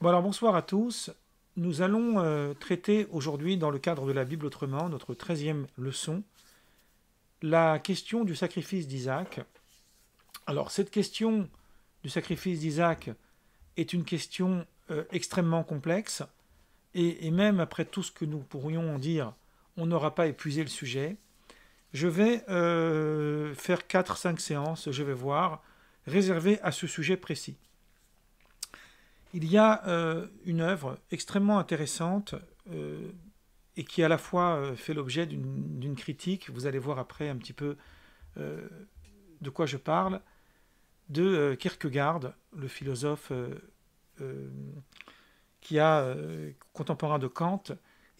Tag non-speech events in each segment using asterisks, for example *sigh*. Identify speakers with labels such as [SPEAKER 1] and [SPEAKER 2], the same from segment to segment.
[SPEAKER 1] bonsoir à tous. Nous allons euh, traiter aujourd'hui dans le cadre de la Bible autrement, notre treizième leçon, la question du sacrifice d'Isaac. Alors cette question du sacrifice d'Isaac est une question euh, extrêmement complexe et, même après tout ce que nous pourrions en dire, on n'aura pas épuisé le sujet. Je vais euh, faire 4-5 séances, je vais voir, réservées à ce sujet précis. Il y a euh, une œuvre extrêmement intéressante euh, et qui à la fois euh, fait l'objet d'une critique, vous allez voir après un petit peu de quoi je parle, de Kierkegaard, le philosophe qui a, contemporain de Kant,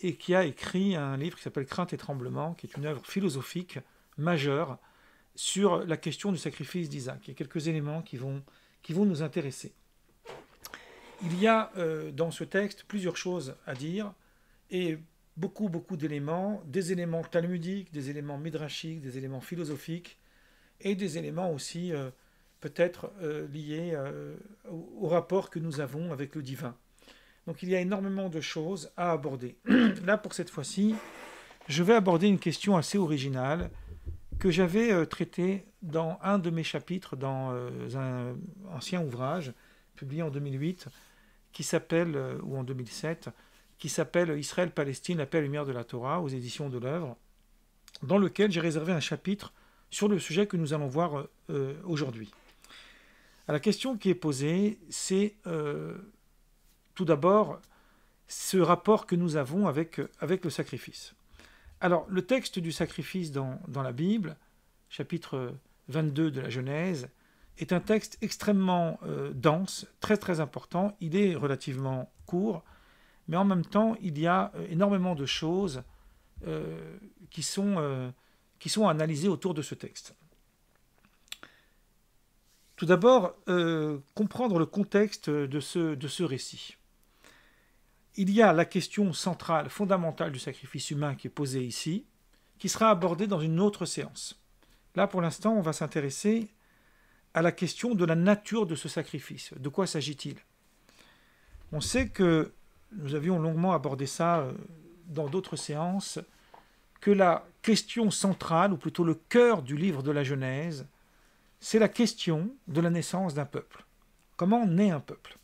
[SPEAKER 1] et qui a écrit un livre qui s'appelle Crainte et tremblement, qui est une œuvre philosophique majeure sur la question du sacrifice d'Isaac. Il y a quelques éléments qui vont, qui vont nous intéresser. Il y a euh, dans ce texte plusieurs choses à dire et beaucoup, beaucoup d'éléments, des éléments talmudiques, des éléments midrashiques, des éléments philosophiques et des éléments aussi euh, peut-être euh, liés au, rapport que nous avons avec le divin. Donc il y a énormément de choses à aborder. *clears throat* Là, pour cette fois-ci, je vais aborder une question assez originale que j'avais traitée dans un de mes chapitres dans un ancien ouvrage publié en 2008 qui s'appelle, euh, ou en 2007, qui s'appelle Israël-Palestine, appel lumière de la Torah, aux éditions de l'œuvre, dans lequel j'ai réservé un chapitre sur le sujet que nous allons voir euh, euh, aujourd'hui. La question qui est posée, c'est tout d'abord ce rapport que nous avons avec, avec le sacrifice. Alors, le texte du sacrifice dans la Bible, chapitre 22 de la Genèse, est un texte extrêmement euh, dense, très très important. Il est relativement court, mais en même temps, il y a euh, énormément de choses euh, qui, sont, qui sont analysées autour de ce texte. Tout d'abord, comprendre le contexte de ce, de ce récit. Il y a la question centrale, fondamentale du sacrifice humain qui est posée ici, qui sera abordée dans une autre séance. Là, pour l'instant, on va s'intéresser à la question de la nature de ce sacrifice. De quoi s'agit-il On sait que, nous avions longuement abordé ça euh, dans d'autres séances, que la question centrale, ou plutôt le cœur du livre de la Genèse, c'est la question de la naissance d'un peuple. Comment naît un peuple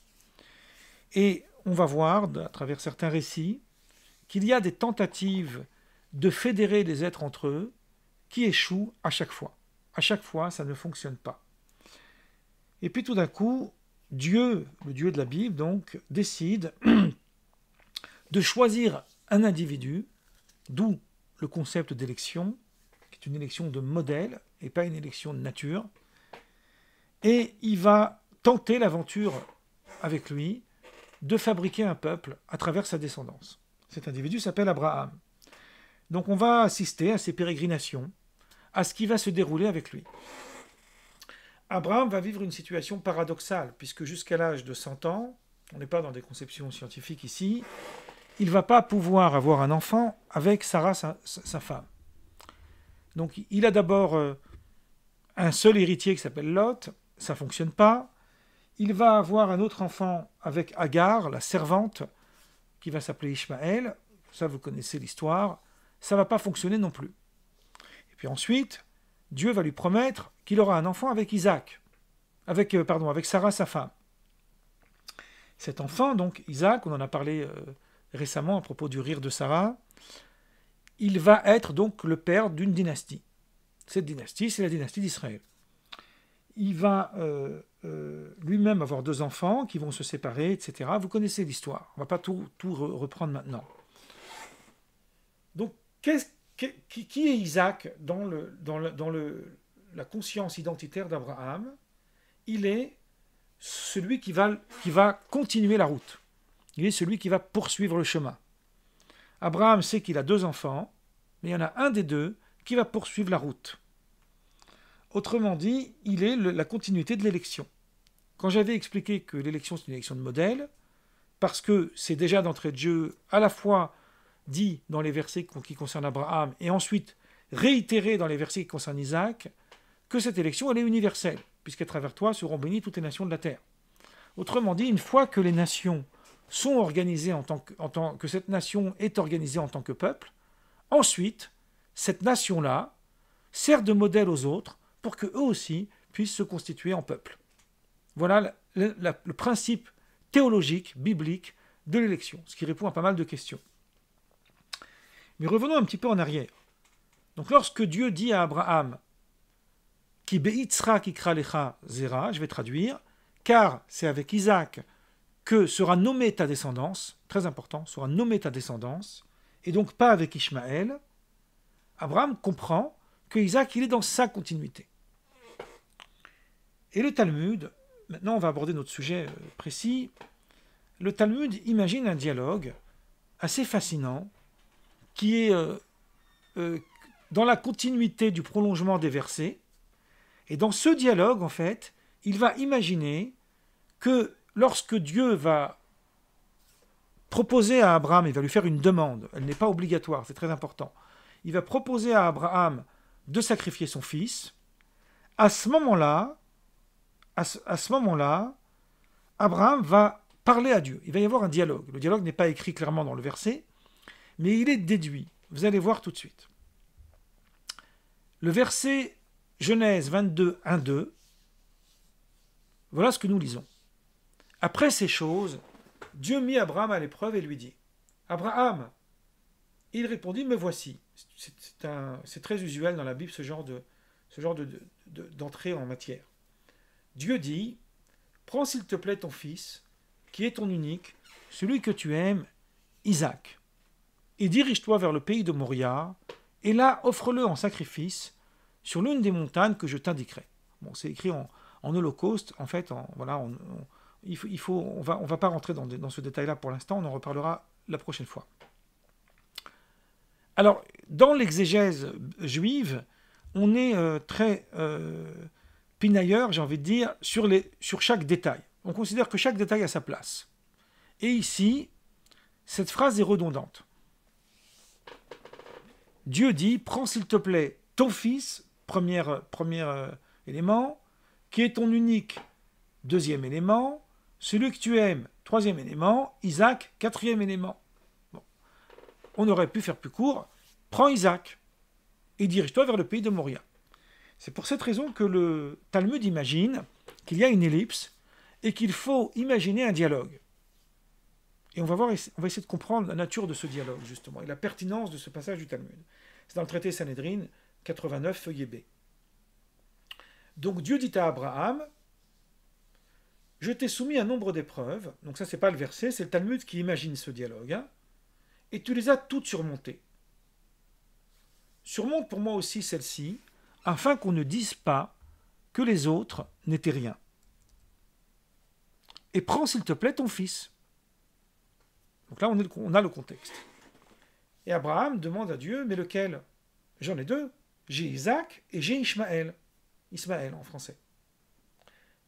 [SPEAKER 1] Et on va voir, à travers certains récits, qu'il y a des tentatives de fédérer les êtres entre eux qui échouent à chaque fois. À chaque fois, ça ne fonctionne pas. Et puis tout d'un coup, Dieu, le Dieu de la Bible, donc, décide *clears throat* de choisir un individu, d'où le concept d'élection, qui est une élection de modèle et pas une élection de nature. Et il va tenter l'aventure avec lui de fabriquer un peuple à travers sa descendance. Cet individu s'appelle Abraham. Donc on va assister à ses pérégrinations, à ce qui va se dérouler avec lui. Abraham va vivre une situation paradoxale, puisque jusqu'à l'âge de 100 ans, on n'est pas dans des conceptions scientifiques ici, il ne va pas pouvoir avoir un enfant avec Sarah, sa, femme. Donc il a d'abord euh, un seul héritier qui s'appelle Lot, ça ne fonctionne pas. Il va avoir un autre enfant avec Agar, la servante, qui va s'appeler Ishmaël, ça vous connaissez l'histoire, ça ne va pas fonctionner non plus. Et puis ensuite, Dieu va lui promettre qu'il aura un enfant avec Isaac, avec, euh, pardon, avec Sarah, sa femme. Cet enfant, donc Isaac, on en a parlé euh, récemment à propos du rire de Sarah, il va être donc le père d'une dynastie. Cette dynastie, c'est la dynastie d'Israël. Il va euh, lui-même avoir deux enfants qui vont se séparer, etc. Vous connaissez l'histoire. On ne va pas tout, tout reprendre maintenant. Donc, qu'est-ce qui, est Isaac dans, la conscience identitaire d'Abraham Il est celui qui va, continuer la route. Il est celui qui va poursuivre le chemin. Abraham sait qu'il a deux enfants, mais il y en a un des deux qui va poursuivre la route. Autrement dit, il est la continuité de l'élection. Quand j'avais expliqué que l'élection c'est une élection de modèle, parce que c'est déjà d'entrée de jeu à la fois dit dans les versets qui concernent Abraham et ensuite réitéré dans les versets qui concernent Isaac, que cette élection elle est universelle, puisqu'à travers toi seront bénies toutes les nations de la terre. Autrement dit, une fois que les nations sont organisées en tant que, que cette nation est organisée en tant que peuple, ensuite cette nation-là sert de modèle aux autres pour que eux aussi puissent se constituer en peuple. Voilà le principe théologique, biblique de l'élection, ce qui répond à pas mal de questions. Mais revenons un petit peu en arrière. Donc lorsque Dieu dit à Abraham, qui lecha zera, je vais traduire, car c'est avec Isaac que sera nommée ta descendance, très important, sera nommée ta descendance, et donc pas avec Ishmaël, Abraham comprend que Isaac, il est dans sa continuité. Et le Talmud, maintenant on va aborder notre sujet euh, précis, le Talmud imagine un dialogue assez fascinant qui est euh, euh, dans la continuité du prolongement des versets. Et dans ce dialogue, en fait, il va imaginer que lorsque Dieu va proposer à Abraham, il va lui faire une demande, elle n'est pas obligatoire, c'est très important, il va proposer à Abraham de sacrifier son fils, à ce moment-là, à ce moment-là, Abraham va parler à Dieu. Il va y avoir un dialogue. Le dialogue n'est pas écrit clairement dans le verset, mais il est déduit. Vous allez voir tout de suite. Le verset Genèse 22, 1, 2, voilà ce que nous lisons. Après ces choses, Dieu mit Abraham à l'épreuve et lui dit, Abraham, il répondit, me voici. C'est très usuel dans la Bible ce genre de d'entrée de, en matière. Dieu dit, prends s'il te plaît ton fils, qui est ton unique, celui que tu aimes, Isaac et dirige-toi vers le pays de Moria, et là offre-le en sacrifice sur l'une des montagnes que je t'indiquerai. Bon, c'est écrit en, en, Holocauste, en fait, voilà, on, ne il faut, on va, on va pas rentrer dans, ce détail-là pour l'instant, on en reparlera la prochaine fois. Alors, dans l'exégèse juive, on est euh, très euh, pinailleur, j'ai envie de dire, sur, les, sur chaque détail. On considère que chaque détail a sa place. Et ici, cette phrase est redondante. Dieu dit, prends s'il te plaît ton fils, premier, euh, élément, qui est ton unique, deuxième élément, celui que tu aimes, troisième élément, Isaac, quatrième élément. Bon. On aurait pu faire plus court, prends Isaac et dirige-toi vers le pays de Moria. C'est pour cette raison que le Talmud imagine qu'il y a une ellipse et qu'il faut imaginer un dialogue. Et on va, voir, on va essayer de comprendre la nature de ce dialogue, justement, et la pertinence de ce passage du Talmud. C'est dans le traité Sanhedrin 89, feuillet B. Donc Dieu dit à Abraham, je t'ai soumis un nombre d'épreuves, donc ça c'est pas le verset, c'est le Talmud qui imagine ce dialogue, hein. et tu les as toutes surmontées. Surmonte pour moi aussi celle-ci, afin qu'on ne dise pas que les autres n'étaient rien. Et prends s'il te plaît ton fils, donc là, on, a le contexte. Et Abraham demande à Dieu, mais lequel J'en ai deux. J'ai Isaac et j'ai Ismaël. Ismaël en français.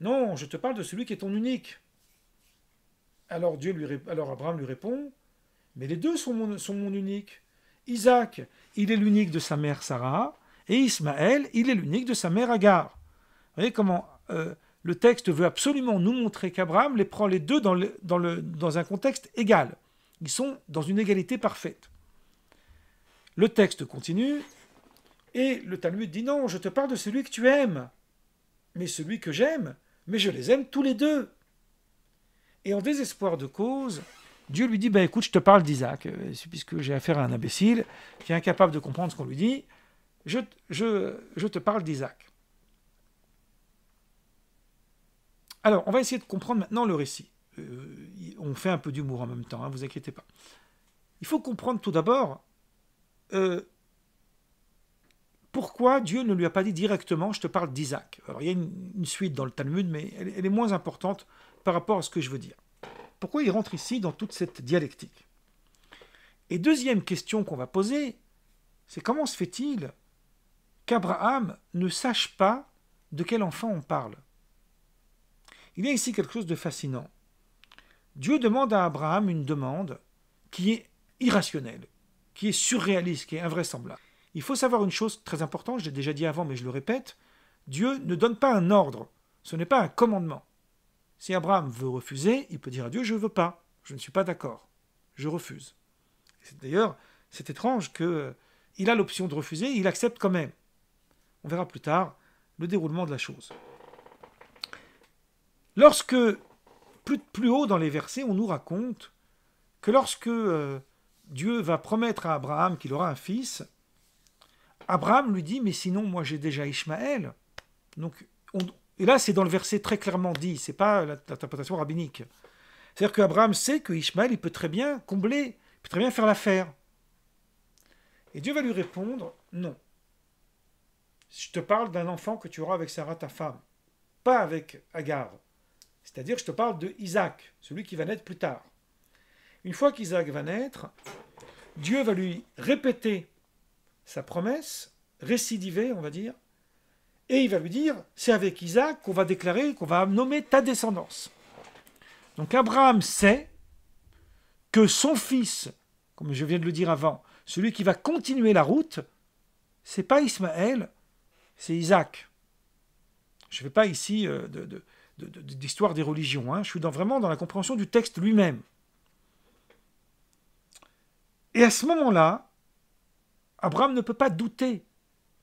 [SPEAKER 1] Non, je te parle de celui qui est ton unique. Alors, Dieu alors Abraham lui répond, mais les deux sont mon, unique. Isaac, il est l'unique de sa mère Sarah, et Ismaël, il est l'unique de sa mère Agar. Vous voyez comment euh, le texte veut absolument nous montrer qu'Abraham les prend les deux dans un contexte égal. Ils sont dans une égalité parfaite. Le texte continue, et le Talmud dit non, je te parle de celui que tu aimes, mais celui que j'aime, mais je les aime tous les deux. Et en désespoir de cause, Dieu lui dit, Ben écoute, je te parle d'Isaac, euh, puisque j'ai affaire à un imbécile qui est incapable de comprendre ce qu'on lui dit, je, je, te parle d'Isaac. Alors, on va essayer de comprendre maintenant le récit. Euh, on fait un peu d'humour en même temps, ne hein, vous inquiétez pas. Il faut comprendre tout d'abord euh, pourquoi Dieu ne lui a pas dit directement je te parle d'Isaac. Alors il y a une, suite dans le Talmud, mais elle, elle, est moins importante par rapport à ce que je veux dire. Pourquoi il rentre ici dans toute cette dialectique Et deuxième question qu'on va poser, c'est comment se fait-il qu'Abraham ne sache pas de quel enfant on parle Il y a ici quelque chose de fascinant. Dieu demande à Abraham une demande qui est irrationnelle, qui est surréaliste, qui est invraisemblable. Il faut savoir une chose très importante, je l'ai déjà dit avant, mais je le répète, Dieu ne donne pas un ordre, ce n'est pas un commandement. Si Abraham veut refuser, il peut dire à Dieu, je ne veux pas, je ne suis pas d'accord, je refuse. D'ailleurs, c'est étrange que euh, il a l'option de refuser, il accepte quand même. On verra plus tard le déroulement de la chose. Lorsque plus, haut dans les versets, on nous raconte que lorsque euh, Dieu va promettre à Abraham qu'il aura un fils, Abraham lui dit, mais sinon moi j'ai déjà Ishmaël. Donc, et là c'est dans le verset très clairement dit, c'est pas l'interprétation rabbinique. C'est-à-dire qu'Abraham sait que Ishmaël, il peut très bien combler, peut très bien faire l'affaire. Et Dieu va lui répondre, non. Je te parle d'un enfant que tu auras avec Sarah, ta femme, pas avec Agar. C'est-à-dire, je te parle de Isaac, celui qui va naître plus tard. Une fois qu'Isaac va naître, Dieu va lui répéter sa promesse, récidiver, on va dire, et il va lui dire, c'est avec Isaac qu'on va déclarer, qu'on va nommer ta descendance. Donc Abraham sait que son fils, comme je viens de le dire avant, celui qui va continuer la route, c'est pas Ismaël, c'est Isaac. Je ne vais pas ici euh, de, d'histoire des religions. Hein. Je suis dans, vraiment dans la compréhension du texte lui-même. Et à ce moment-là, Abraham ne peut pas douter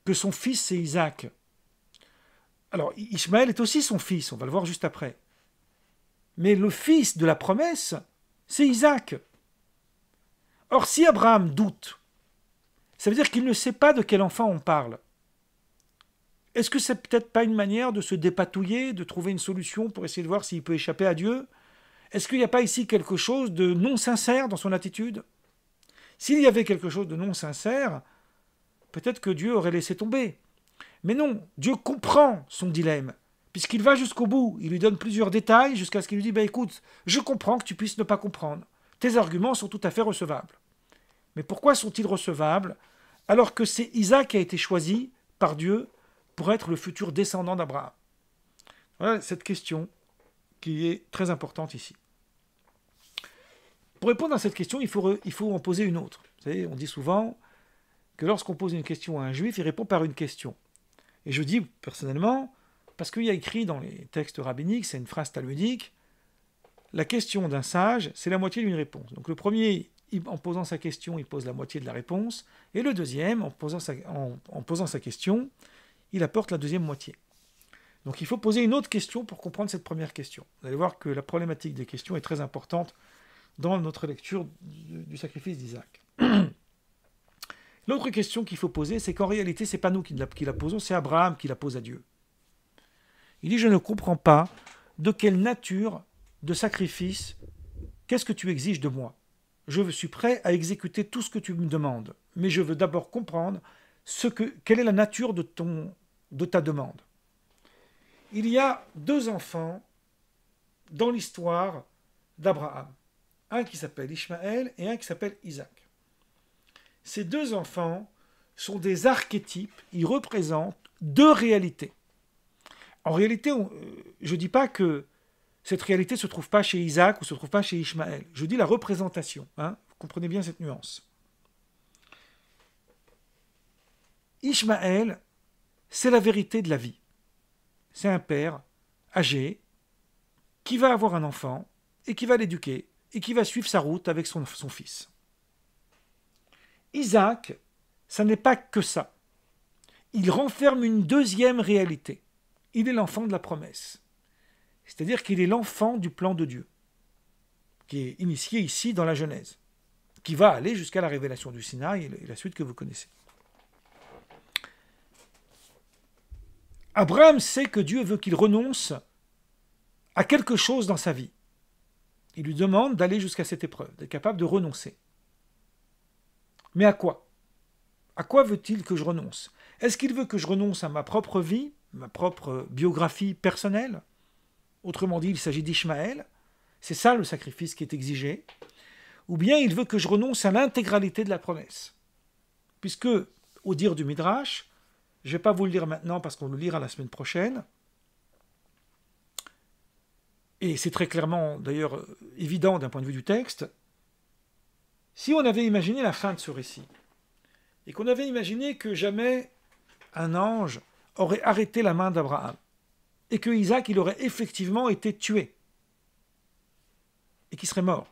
[SPEAKER 1] que son fils, c'est Isaac. Alors, Ismaël est aussi son fils, on va le voir juste après. Mais le fils de la promesse, c'est Isaac. Or, si Abraham doute, ça veut dire qu'il ne sait pas de quel enfant on parle. Est-ce que c'est peut-être pas une manière de se dépatouiller, de trouver une solution pour essayer de voir s'il peut échapper à Dieu Est-ce qu'il n'y a pas ici quelque chose de non sincère dans son attitude S'il y avait quelque chose de non sincère, peut-être que Dieu aurait laissé tomber. Mais non, Dieu comprend son dilemme, puisqu'il va jusqu'au bout, il lui donne plusieurs détails jusqu'à ce qu'il lui dise, ben écoute, je comprends que tu puisses ne pas comprendre, tes arguments sont tout à fait recevables. Mais pourquoi sont-ils recevables alors que c'est Isaac qui a été choisi par Dieu pour être le futur descendant d'Abraham Voilà cette question qui est très importante ici. Pour répondre à cette question, il faut, il faut en poser une autre. on dit souvent que lorsqu'on pose une question à un juif, il répond par une question. Et je dis personnellement, parce qu'il y a écrit dans les textes rabbiniques, c'est une phrase talmudique, la question d'un sage, c'est la moitié d'une réponse. Donc le premier, en posant sa question, il pose la moitié de la réponse, et le deuxième, en posant en posant sa question, il apporte la deuxième moitié. Donc il faut poser une autre question pour comprendre cette première question. Vous allez voir que la problématique des questions est très importante dans notre lecture du, sacrifice d'Isaac. *clears throat* L'autre question qu'il faut poser, c'est qu'en réalité, ce n'est pas nous qui la, posons, c'est Abraham qui la pose à Dieu. Il dit, je ne comprends pas de quelle nature de sacrifice, qu'est-ce que tu exiges de moi Je suis prêt à exécuter tout ce que tu me demandes, mais je veux d'abord comprendre ce que, quelle est la nature de ton de ta demande. Il y a deux enfants dans l'histoire d'Abraham. Un qui s'appelle Ismaël et un qui s'appelle Isaac. Ces deux enfants sont des archétypes, ils représentent deux réalités. En réalité, euh, je ne dis pas que cette réalité ne se trouve pas chez Isaac ou ne se trouve pas chez Ismaël. Je dis la représentation. Hein. Vous comprenez bien cette nuance. Ismaël c'est la vérité de la vie. C'est un père âgé qui va avoir un enfant et qui va l'éduquer et qui va suivre sa route avec son, fils. Isaac, ça n'est pas que ça. Il renferme une deuxième réalité. Il est l'enfant de la promesse. C'est-à-dire qu'il est l'enfant du plan de Dieu, qui est initié ici dans la Genèse, qui va aller jusqu'à la révélation du Sinaï et la suite que vous connaissez. Abraham sait que Dieu veut qu'il renonce à quelque chose dans sa vie. Il lui demande d'aller jusqu'à cette épreuve, d'être capable de renoncer. Mais à quoi À quoi veut-il que je renonce Est-ce qu'il veut que je renonce à ma propre vie, ma propre biographie personnelle Autrement dit, il s'agit d'Ishmaël. C'est ça le sacrifice qui est exigé. Ou bien il veut que je renonce à l'intégralité de la promesse. Puisque, au dire du Midrash, je ne vais pas vous le lire maintenant parce qu'on le lira la semaine prochaine. Et c'est très clairement, d'ailleurs, évident d'un point de vue du texte. Si on avait imaginé la fin de ce récit, et qu'on avait imaginé que jamais un ange aurait arrêté la main d'Abraham, et que Isaac, il aurait effectivement été tué, et qu'il serait mort.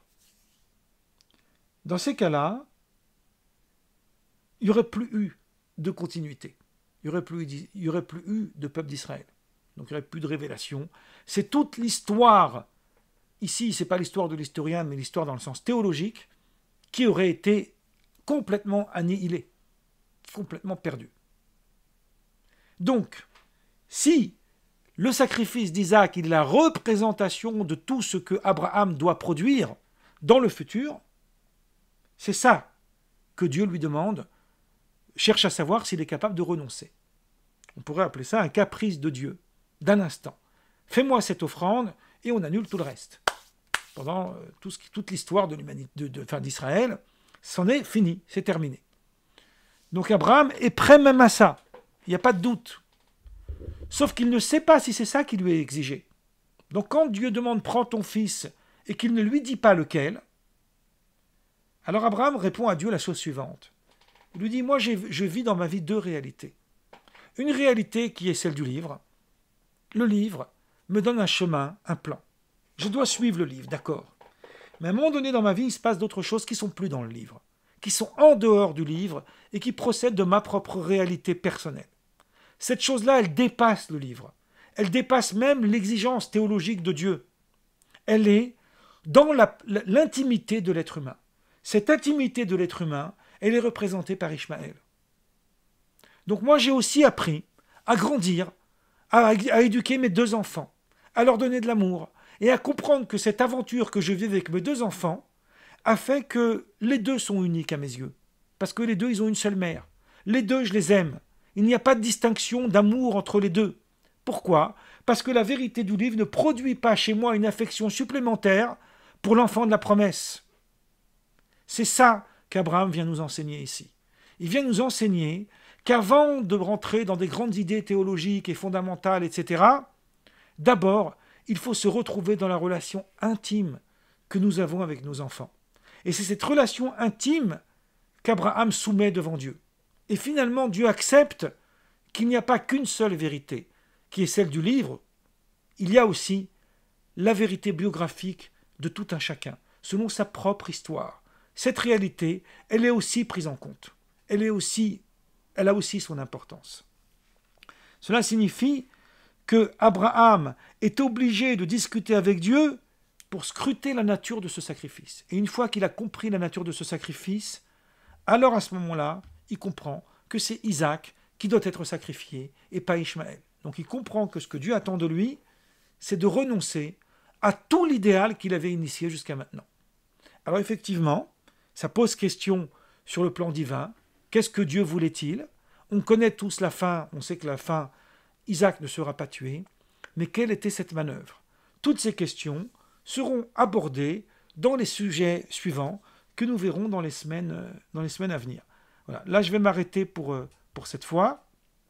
[SPEAKER 1] Dans ces cas-là, il n'y aurait plus eu de continuité il n'y aurait, plus, eu de peuple d'Israël. Donc il n'y aurait plus de révélation. C'est toute l'histoire, ici ce n'est pas l'histoire de l'historien, mais l'histoire dans le sens théologique, qui aurait été complètement annihilée, complètement perdue. Donc, si le sacrifice d'Isaac est la représentation de tout ce que Abraham doit produire dans le futur, c'est ça que Dieu lui demande cherche à savoir s'il est capable de renoncer. On pourrait appeler ça un caprice de Dieu, d'un instant. Fais-moi cette offrande et on annule tout le reste. Pendant euh, toute l'histoire de l'humanité, d'Israël, de, c'en est fini, c'est terminé. Donc Abraham est prêt même à ça. Il n'y a pas de doute. Sauf qu'il ne sait pas si c'est ça qui lui est exigé. Donc quand Dieu demande prends ton fils et qu'il ne lui dit pas lequel, alors Abraham répond à Dieu la chose suivante. Il lui dit, moi je vis dans ma vie deux réalités. Une réalité qui est celle du livre. Le livre me donne un chemin, un plan. Je dois suivre le livre, d'accord. Mais à un moment donné dans ma vie, il se passe d'autres choses qui sont plus dans le livre, qui sont en dehors du livre et qui procèdent de ma propre réalité personnelle. Cette chose-là, elle dépasse le livre. Elle dépasse même l'exigence théologique de Dieu. Elle est dans l'intimité de l'être humain. Cette intimité de l'être humain, elle est représentée par Ishmaël. Donc moi, j'ai aussi appris à grandir, à, éduquer mes deux enfants, à leur donner de l'amour, et à comprendre que cette aventure que je vis avec mes deux enfants a fait que les deux sont uniques à mes yeux. Parce que les deux, ils ont une seule mère. Les deux, je les aime. Il n'y a pas de distinction d'amour entre les deux. Pourquoi Parce que la vérité du livre ne produit pas chez moi une affection supplémentaire pour l'enfant de la promesse. C'est ça qu'Abraham vient nous enseigner ici. Il vient nous enseigner qu'avant de rentrer dans des grandes idées théologiques et fondamentales, etc., d'abord, il faut se retrouver dans la relation intime que nous avons avec nos enfants. Et c'est cette relation intime qu'Abraham soumet devant Dieu. Et finalement, Dieu accepte qu'il n'y a pas qu'une seule vérité, qui est celle du livre. Il y a aussi la vérité biographique de tout un chacun, selon sa propre histoire cette réalité, elle est aussi prise en compte. Elle, est aussi, elle a aussi son importance. Cela signifie que Abraham est obligé de discuter avec Dieu pour scruter la nature de ce sacrifice. Et une fois qu'il a compris la nature de ce sacrifice, alors à ce moment-là, il comprend que c'est Isaac qui doit être sacrifié et pas Ishmaël. Donc il comprend que ce que Dieu attend de lui, c'est de renoncer à tout l'idéal qu'il avait initié jusqu'à maintenant. Alors effectivement, ça pose question sur le plan divin. Qu'est-ce que Dieu voulait-il On connaît tous la fin, on sait que la fin, Isaac ne sera pas tué. Mais quelle était cette manœuvre Toutes ces questions seront abordées dans les sujets suivants que nous verrons dans les semaines, euh, dans les semaines à venir. Voilà. Là, je vais m'arrêter pour, euh, pour cette fois.